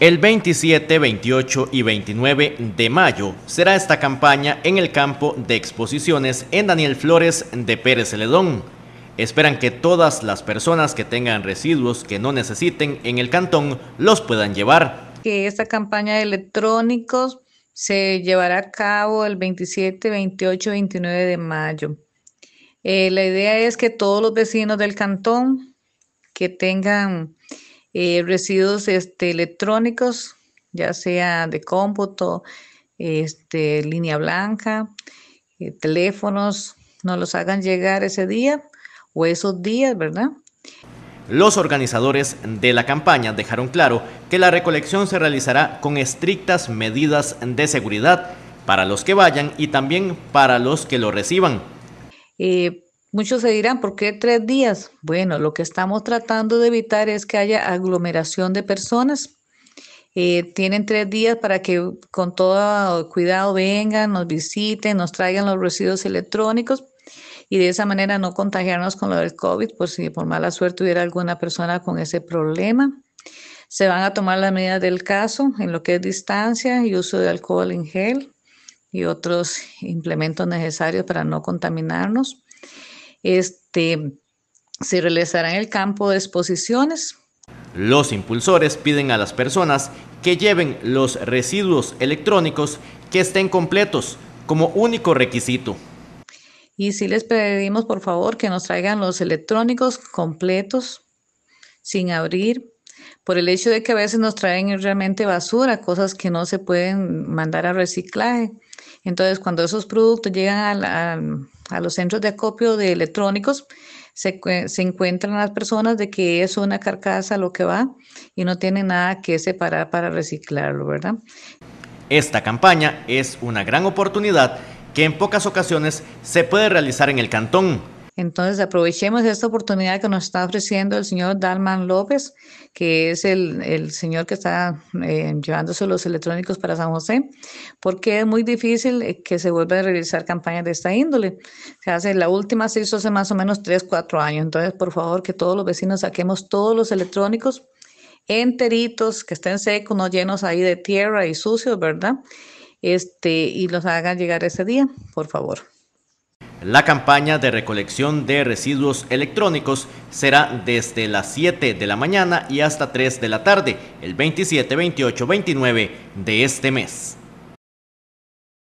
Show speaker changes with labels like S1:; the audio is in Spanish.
S1: El 27, 28 y 29 de mayo será esta campaña en el campo de exposiciones en Daniel Flores de Pérez Celedón. Esperan que todas las personas que tengan residuos que no necesiten en el cantón los puedan llevar.
S2: Que esta campaña de electrónicos se llevará a cabo el 27, 28 y 29 de mayo. Eh, la idea es que todos los vecinos del cantón que tengan eh, residuos este, electrónicos, ya sea de cómputo, este, línea blanca, eh, teléfonos, no los hagan llegar ese día o esos días, ¿verdad?
S1: Los organizadores de la campaña dejaron claro que la recolección se realizará con estrictas medidas de seguridad para los que vayan y también para los que lo reciban.
S2: Eh, Muchos se dirán, ¿por qué tres días? Bueno, lo que estamos tratando de evitar es que haya aglomeración de personas. Eh, tienen tres días para que con todo cuidado vengan, nos visiten, nos traigan los residuos electrónicos y de esa manera no contagiarnos con lo del COVID por si por mala suerte hubiera alguna persona con ese problema. Se van a tomar las medidas del caso en lo que es distancia y uso de alcohol en gel y otros implementos necesarios para no contaminarnos. Este, se realizará en el campo de exposiciones.
S1: Los impulsores piden a las personas que lleven los residuos electrónicos que estén completos como único requisito.
S2: Y si les pedimos por favor que nos traigan los electrónicos completos, sin abrir, por el hecho de que a veces nos traen realmente basura, cosas que no se pueden mandar a reciclaje. Entonces, cuando esos productos llegan a a los centros de acopio de electrónicos, se, se, encuentran las personas de que es una carcasa lo que va y no tiene nada que separar para reciclarlo, ¿verdad?
S1: Esta campaña es una gran oportunidad que en pocas ocasiones se puede realizar en el cantón
S2: entonces aprovechemos esta oportunidad que nos está ofreciendo el señor Dalman López, que es el, señor que está eh, llevándose los electrónicos para San José, porque es muy difícil eh, que se vuelva a realizar campañas de esta índole. Se hace, la última se hizo hace más o menos tres, cuatro años. Entonces, por favor, que todos los vecinos saquemos todos los electrónicos enteritos, que estén secos, no llenos ahí de tierra y sucios, ¿verdad? Este, y los hagan llegar ese día, por favor.
S1: La campaña de recolección de residuos electrónicos será desde las 7 de la mañana y hasta 3 de la tarde, el 27, 28, 29 de este mes.